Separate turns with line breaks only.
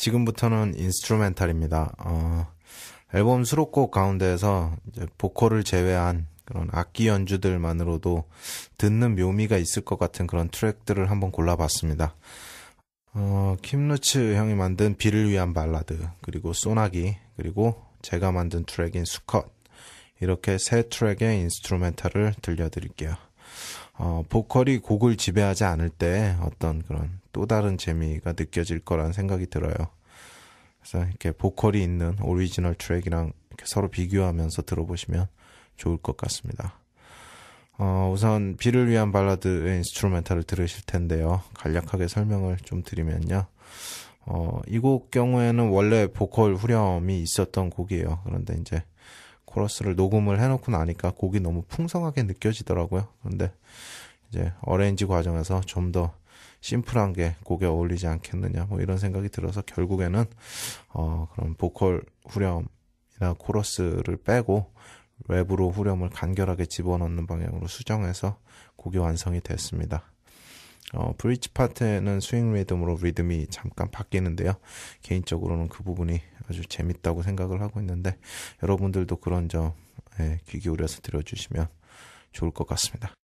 지금부터는 인스트루멘탈입니다. 어, 앨범 수록곡 가운데에서 보컬을 제외한 그런 악기 연주들만으로도 듣는 묘미가 있을 것 같은 그런 트랙들을 한번 골라봤습니다. 어, 킴루츠 형이 만든 비를 위한 발라드, 그리고 소나기, 그리고 제가 만든 트랙인 수컷. 이렇게 세 트랙의 인스트루멘탈을 들려드릴게요. 어, 보컬이 곡을 지배하지 않을 때 어떤 그런 또 다른 재미가 느껴질 거란 생각이 들어요. 그래서 이렇게 보컬이 있는 오리지널 트랙이랑 서로 비교하면서 들어보시면 좋을 것 같습니다. 어, 우선 비를 위한 발라드의 인스트루멘탈을 들으실 텐데요. 간략하게 설명을 좀 드리면요. 어, 이 곡 경우에는 원래 보컬 후렴이 있었던 곡이에요. 그런데 이제 코러스를 녹음을 해놓고 나니까 곡이 너무 풍성하게 느껴지더라고요. 그런데 이제 어레인지 과정에서 좀 더 심플한 게 곡에 어울리지 않겠느냐 뭐 이런 생각이 들어서 결국에는 어 그런 보컬 후렴이나 코러스를 빼고 랩으로 후렴을 간결하게 집어넣는 방향으로 수정해서 곡이 완성이 됐습니다. 어, 브릿지 파트에는 스윙 리듬으로 리듬이 잠깐 바뀌는데요. 개인적으로는 그 부분이 아주 재밌다고 생각을 하고 있는데 여러분들도 그런 점 예, 귀 기울여서 들어주시면 좋을 것 같습니다.